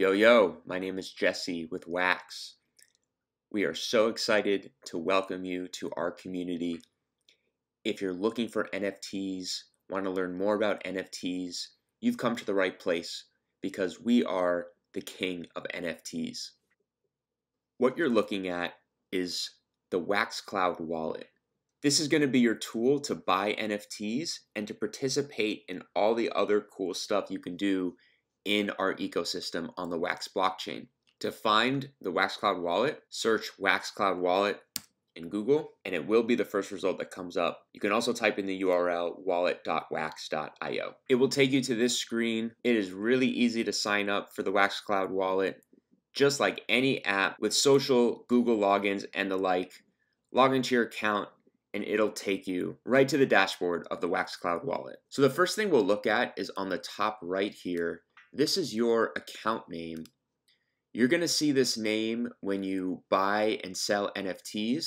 Yo, yo, my name is Jesse with Wax. We are so excited to welcome you to our community. If you're looking for NFTs, want to learn more about NFTs, you've come to the right place because we are the king of NFTs. What you're looking at is the Wax Cloud wallet. This is going to be your tool to buy NFTs and to participate in all the other cool stuff you can do in our ecosystem on the Wax blockchain. To find the Wax Cloud Wallet, search Wax Cloud Wallet in Google, and it will be the first result that comes up. You can also type in the URL wallet.wax.io. It will take you to this screen. It is really easy to sign up for the Wax Cloud Wallet, just like any app with social Google logins and the like. Log into your account, and it'll take you right to the dashboard of the Wax Cloud Wallet. So the first thing we'll look at is on the top right here this is your account name. You're going to see this name when you buy and sell NFTs,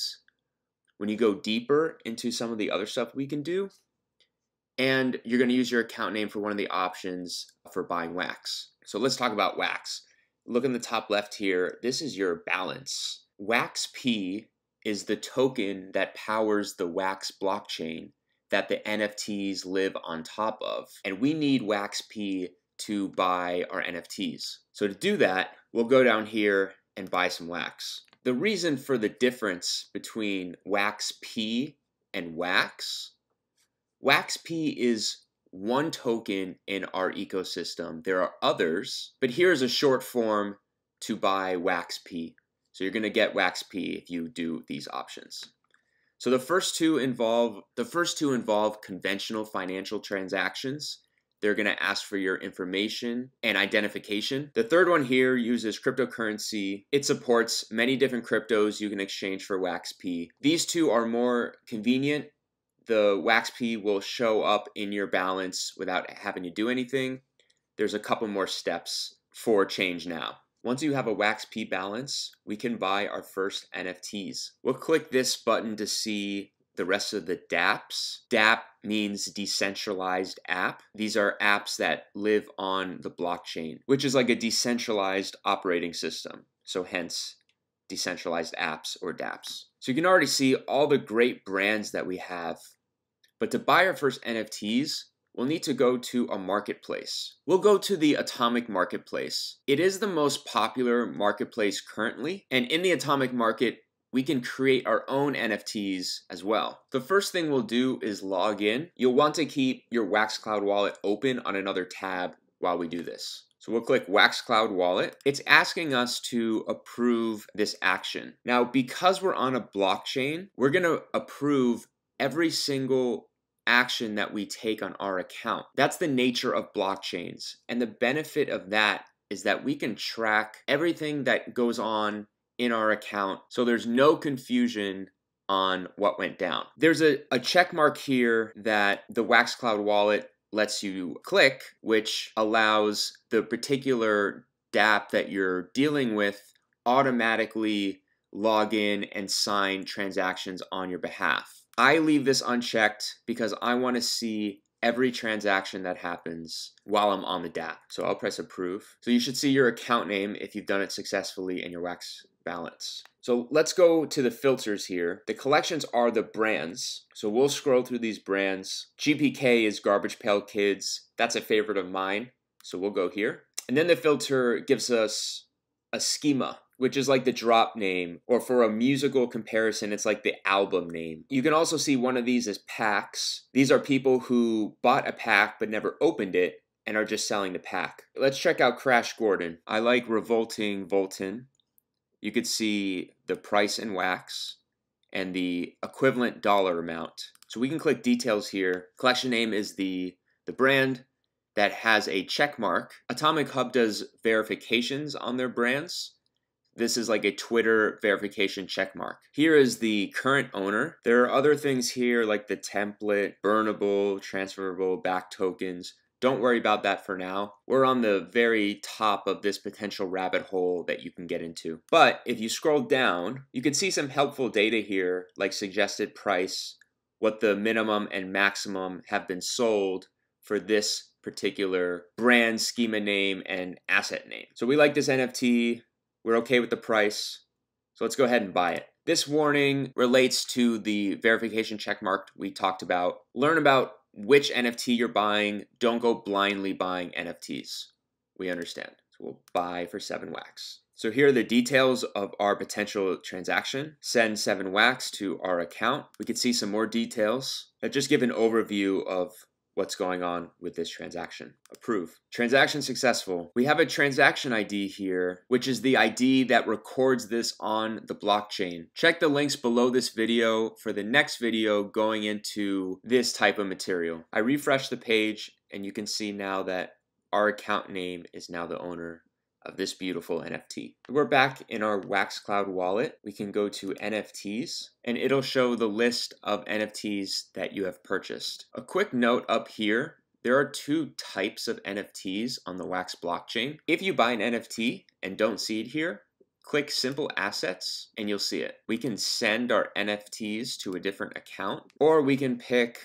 when you go deeper into some of the other stuff we can do, and you're going to use your account name for one of the options for buying wax. So let's talk about wax. Look in the top left here. This is your balance. Wax P is the token that powers the wax blockchain that the NFTs live on top of. And we need Wax P to buy our NFTs. So to do that, we'll go down here and buy some wax. The reason for the difference between wax P and wax, wax P is one token in our ecosystem. There are others, but here's a short form to buy wax P. So you're gonna get wax P if you do these options. So the first two involve the first two involve conventional financial transactions. They're going to ask for your information and identification. The third one here uses cryptocurrency. It supports many different cryptos you can exchange for WaxP. These two are more convenient. The WaxP will show up in your balance without having to do anything. There's a couple more steps for change now. Once you have a WaxP balance, we can buy our first NFTs. We'll click this button to see the rest of the dApps. dApp means decentralized app. These are apps that live on the blockchain, which is like a decentralized operating system. So hence decentralized apps or dApps. So you can already see all the great brands that we have. But to buy our first NFTs, we'll need to go to a marketplace. We'll go to the Atomic Marketplace. It is the most popular marketplace currently, and in the Atomic Market, we can create our own NFTs as well. The first thing we'll do is log in. You'll want to keep your Wax Cloud wallet open on another tab while we do this. So we'll click Wax Cloud Wallet. It's asking us to approve this action. Now, because we're on a blockchain, we're gonna approve every single action that we take on our account. That's the nature of blockchains. And the benefit of that is that we can track everything that goes on in our account so there's no confusion on what went down. There's a, a check mark here that the Wax Cloud wallet lets you click, which allows the particular dApp that you're dealing with automatically log in and sign transactions on your behalf. I leave this unchecked because I want to see every transaction that happens while I'm on the DAP. So I'll press approve. So you should see your account name if you've done it successfully and your wax balance. So let's go to the filters here. The collections are the brands. So we'll scroll through these brands. GPK is Garbage Pail Kids. That's a favorite of mine. So we'll go here. And then the filter gives us a schema which is like the drop name, or for a musical comparison, it's like the album name. You can also see one of these as packs. These are people who bought a pack but never opened it and are just selling the pack. Let's check out Crash Gordon. I like Revolting Volton. You could see the price in wax and the equivalent dollar amount. So we can click details here. Collection name is the, the brand that has a check mark. Atomic Hub does verifications on their brands. This is like a Twitter verification checkmark. Here is the current owner. There are other things here like the template, burnable, transferable, back tokens. Don't worry about that for now. We're on the very top of this potential rabbit hole that you can get into. But if you scroll down, you can see some helpful data here like suggested price, what the minimum and maximum have been sold for this particular brand, schema name, and asset name. So we like this NFT. We're okay with the price. So let's go ahead and buy it. This warning relates to the verification checkmark we talked about. Learn about which NFT you're buying. Don't go blindly buying NFTs. We understand. So we'll buy for seven wax. So here are the details of our potential transaction. Send seven wax to our account. We can see some more details that just give an overview of what's going on with this transaction. Approve. Transaction successful. We have a transaction ID here, which is the ID that records this on the blockchain. Check the links below this video for the next video going into this type of material. I refresh the page and you can see now that our account name is now the owner of this beautiful NFT. We're back in our Waxcloud wallet. We can go to NFTs and it'll show the list of NFTs that you have purchased. A quick note up here, there are two types of NFTs on the Wax blockchain. If you buy an NFT and don't see it here, click simple assets and you'll see it. We can send our NFTs to a different account or we can pick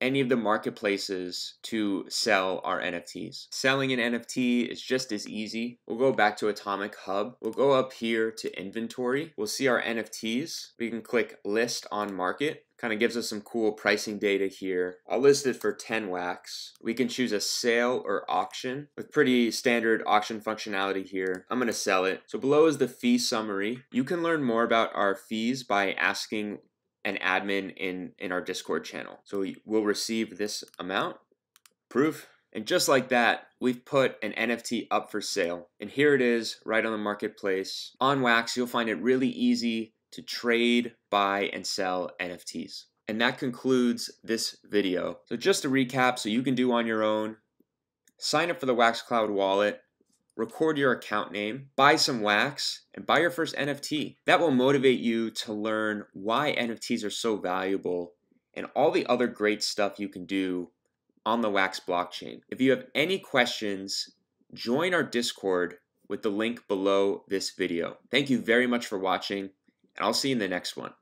any of the marketplaces to sell our NFTs. Selling an NFT is just as easy. We'll go back to Atomic Hub. We'll go up here to inventory. We'll see our NFTs. We can click list on market kind of gives us some cool pricing data here. I will list it for 10 wax. We can choose a sale or auction with pretty standard auction functionality here. I'm going to sell it. So below is the fee summary. You can learn more about our fees by asking an admin in, in our Discord channel. So we will receive this amount, proof, and just like that, we've put an NFT up for sale. And here it is right on the marketplace. On Wax, you'll find it really easy to trade, buy, and sell NFTs. And that concludes this video. So just to recap, so you can do on your own, sign up for the Wax Cloud wallet, record your account name, buy some wax, and buy your first NFT. That will motivate you to learn why NFTs are so valuable and all the other great stuff you can do on the Wax blockchain. If you have any questions, join our Discord with the link below this video. Thank you very much for watching, and I'll see you in the next one.